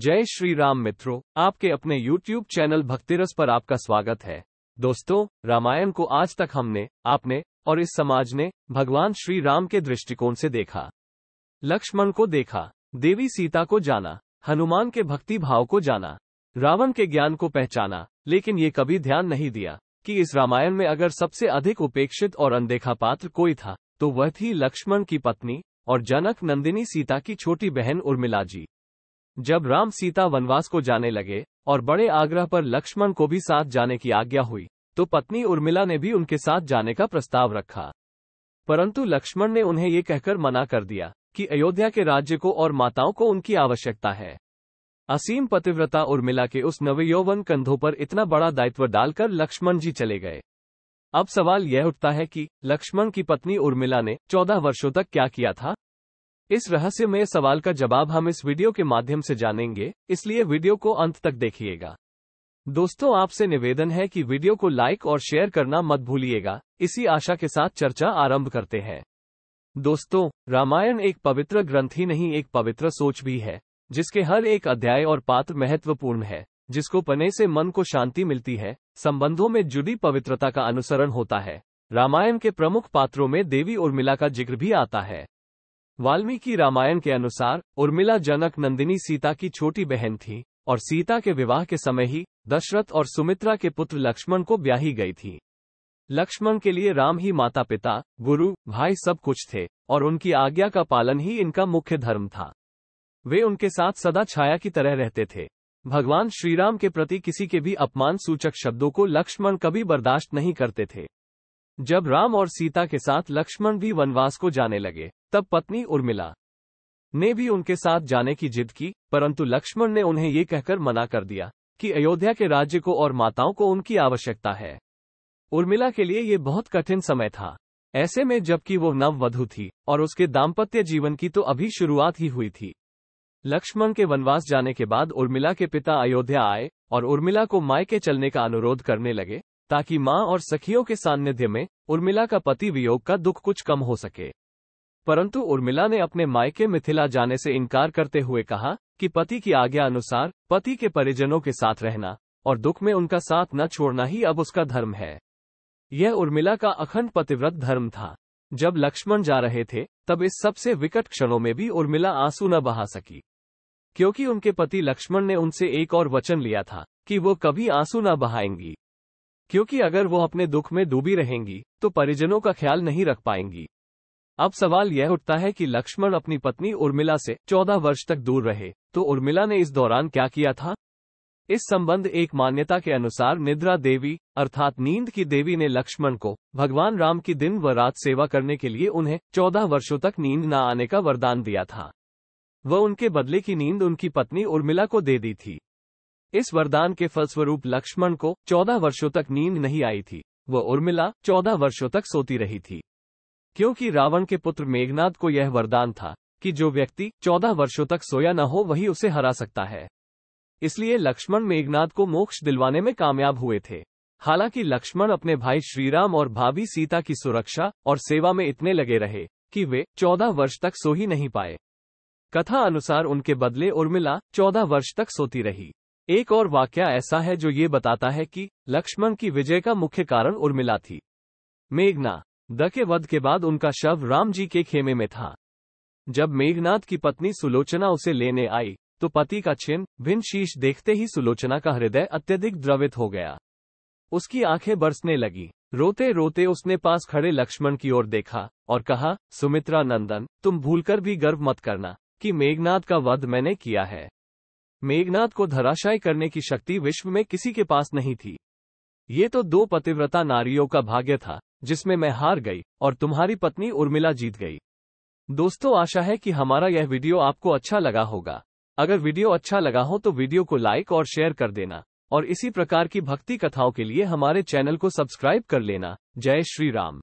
जय श्री राम मित्रों आपके अपने YouTube चैनल भक्तिरस पर आपका स्वागत है दोस्तों रामायण को आज तक हमने आपने और इस समाज ने भगवान श्री राम के दृष्टिकोण से देखा लक्ष्मण को देखा देवी सीता को जाना हनुमान के भक्ति भाव को जाना रावण के ज्ञान को पहचाना लेकिन ये कभी ध्यान नहीं दिया कि इस रामायण में अगर सबसे अधिक उपेक्षित और अनदेखा पात्र कोई था तो वह थी लक्ष्मण की पत्नी और जनक नंदिनी सीता की छोटी बहन उर्मिला जी जब राम सीता वनवास को जाने लगे और बड़े आग्रह पर लक्ष्मण को भी साथ जाने की आज्ञा हुई तो पत्नी उर्मिला ने भी उनके साथ जाने का प्रस्ताव रखा परंतु लक्ष्मण ने उन्हें ये कहकर मना कर दिया कि अयोध्या के राज्य को और माताओं को उनकी आवश्यकता है असीम पतिव्रता उर्मिला के उस नवयौवन कंधों पर इतना बड़ा दायित्व डालकर लक्ष्मण जी चले गए अब सवाल यह उठता है कि लक्ष्मण की पत्नी उर्मिला ने चौदह वर्षों तक क्या किया था इस रहस्यमय सवाल का जवाब हम इस वीडियो के माध्यम से जानेंगे इसलिए वीडियो को अंत तक देखिएगा दोस्तों आपसे निवेदन है कि वीडियो को लाइक और शेयर करना मत भूलिएगा इसी आशा के साथ चर्चा आरंभ करते हैं दोस्तों रामायण एक पवित्र ग्रंथ ही नहीं एक पवित्र सोच भी है जिसके हर एक अध्याय और पात्र महत्वपूर्ण है जिसको पने से मन को शांति मिलती है संबंधों में जुड़ी पवित्रता का अनुसरण होता है रामायण के प्रमुख पात्रों में देवी उर्मिला का जिक्र भी आता है वाल्मीकि रामायण के अनुसार उर्मिला जनक नंदिनी सीता की छोटी बहन थी और सीता के विवाह के समय ही दशरथ और सुमित्रा के पुत्र लक्ष्मण को ब्याही गई थी लक्ष्मण के लिए राम ही माता पिता गुरु भाई सब कुछ थे और उनकी आज्ञा का पालन ही इनका मुख्य धर्म था वे उनके साथ सदा छाया की तरह रहते थे भगवान श्रीराम के प्रति किसी के भी अपमान सूचक शब्दों को लक्ष्मण कभी बर्दाश्त नहीं करते थे जब राम और सीता के साथ लक्ष्मण भी वनवास को जाने लगे तब पत्नी उर्मिला ने भी उनके साथ जाने की जिद की परंतु लक्ष्मण ने उन्हें ये कहकर मना कर दिया कि अयोध्या के राज्य को और माताओं को उनकी आवश्यकता है उर्मिला के लिए ये बहुत कठिन समय था ऐसे में जबकि वो नववधु थी और उसके दाम्पत्य जीवन की तो अभी शुरुआत ही हुई थी लक्ष्मण के वनवास जाने के बाद उर्मिला के पिता अयोध्या आए और उर्मिला को मायके चलने का अनुरोध करने लगे ताकि माँ और सखियों के सान्निध्य में उर्मिला का पति वियोग का दुख कुछ कम हो सके परंतु उर्मिला ने अपने मायके मिथिला जाने से इनकार करते हुए कहा कि पति की आज्ञा अनुसार पति के परिजनों के साथ रहना और दुख में उनका साथ न छोड़ना ही अब उसका धर्म है यह उर्मिला का अखंड पतिव्रत धर्म था जब लक्ष्मण जा रहे थे तब इस सबसे विकट क्षणों में भी उर्मिला आंसू न बहा सकी क्योंकि उनके पति लक्ष्मण ने उनसे एक और वचन लिया था कि वो कभी आंसू न बहाएंगी क्योंकि अगर वो अपने दुख में डूबी रहेंगी तो परिजनों का ख्याल नहीं रख पाएंगी अब सवाल यह उठता है कि लक्ष्मण अपनी पत्नी उर्मिला से 14 वर्ष तक दूर रहे तो उर्मिला ने इस दौरान क्या किया था इस संबंध एक मान्यता के अनुसार निद्रा देवी अर्थात नींद की देवी ने लक्ष्मण को भगवान राम की दिन व रात सेवा करने के लिए उन्हें चौदह वर्षों तक नींद न आने का वरदान दिया था वह उनके बदले की नींद उनकी पत्नी उर्मिला को दे दी थी इस वरदान के फलस्वरूप लक्ष्मण को 14 वर्षों तक नींद नहीं आई थी वह उर्मिला 14 वर्षों तक सोती रही थी क्योंकि रावण के पुत्र मेघनाद को यह वरदान था कि जो व्यक्ति चौदह वर्षों तक सोया न हो वही उसे हरा सकता है इसलिए लक्ष्मण मेघनाद को मोक्ष दिलवाने में कामयाब हुए थे हालांकि लक्ष्मण अपने भाई श्रीराम और भाभी सीता की सुरक्षा और सेवा में इतने लगे रहे कि वे चौदह वर्ष तक सो ही नहीं पाए कथा अनुसार उनके बदले उर्मिला चौदह वर्ष तक सोती रही एक और वाक्य ऐसा है जो ये बताता है कि लक्ष्मण की विजय का मुख्य कारण उर्मिला थी मेघना दके वध के बाद उनका शव राम जी के खेमे में था जब मेघनाथ की पत्नी सुलोचना उसे लेने आई तो पति का छिन्न भिन्न शीश देखते ही सुलोचना का हृदय अत्यधिक द्रवित हो गया उसकी आंखें बरसने लगी रोते रोते उसने पास खड़े लक्ष्मण की ओर देखा और कहा सुमित्रा नंदन तुम भूलकर भी गर्व मत करना कि मेघनाथ का वध मैंने किया है मेघनाथ को धराशाय करने की शक्ति विश्व में किसी के पास नहीं थी ये तो दो पतिव्रता नारियों का भाग्य था जिसमें मैं हार गई और तुम्हारी पत्नी उर्मिला जीत गई दोस्तों आशा है कि हमारा यह वीडियो आपको अच्छा लगा होगा अगर वीडियो अच्छा लगा हो तो वीडियो को लाइक और शेयर कर देना और इसी प्रकार की भक्ति कथाओं के लिए हमारे चैनल को सब्सक्राइब कर लेना जय श्री राम